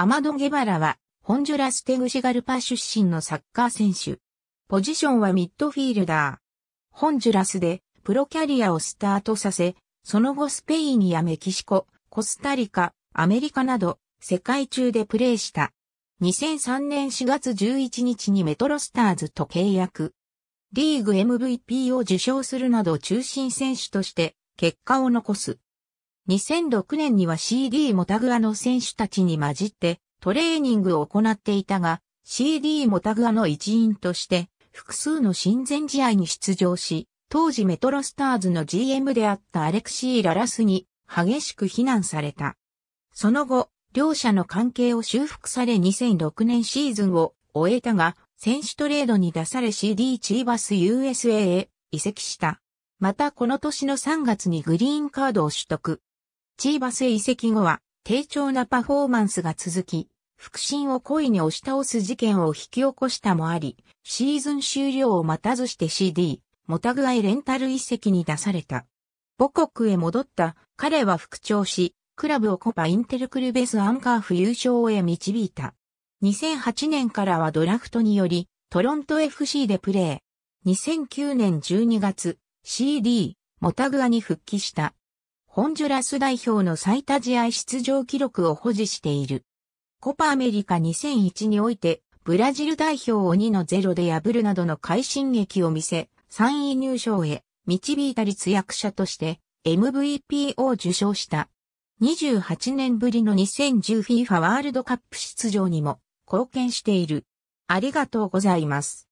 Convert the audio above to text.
アマド・ゲバラは、ホンジュラス・テグシガルパ出身のサッカー選手。ポジションはミッドフィールダー。ホンジュラスで、プロキャリアをスタートさせ、その後スペインやメキシコ、コスタリカ、アメリカなど、世界中でプレーした。2003年4月11日にメトロスターズと契約。リーグ MVP を受賞するなど中心選手として結果を残す。2006年には CD モタグアの選手たちに混じってトレーニングを行っていたが、CD モタグアの一員として複数の親善試合に出場し、当時メトロスターズの GM であったアレクシー・ララスに激しく非難された。その後、両者の関係を修復され2006年シーズンを終えたが、選手トレードに出され CD チーバス USA へ移籍した。またこの年の3月にグリーンカードを取得。チーバスへ移籍後は、低調なパフォーマンスが続き、腹心を故意に押し倒す事件を引き起こしたもあり、シーズン終了を待たずして CD、モタグアイレンタル遺跡に出された。母国へ戻った彼は復調し、クラブをコパインテルクルベスアンカーフ優勝へ導いた。2008年からはドラフトにより、トロント FC でプレー。2009年12月、CD、モタグアに復帰した。ホンジュラス代表の最多試合出場記録を保持している。コパアメリカ2001において、ブラジル代表を2の0で破るなどの快進撃を見せ、3位入賞へ導いた立役者として MVP を受賞した。28年ぶりの 2010FIFA ワールドカップ出場にも貢献している。ありがとうございます。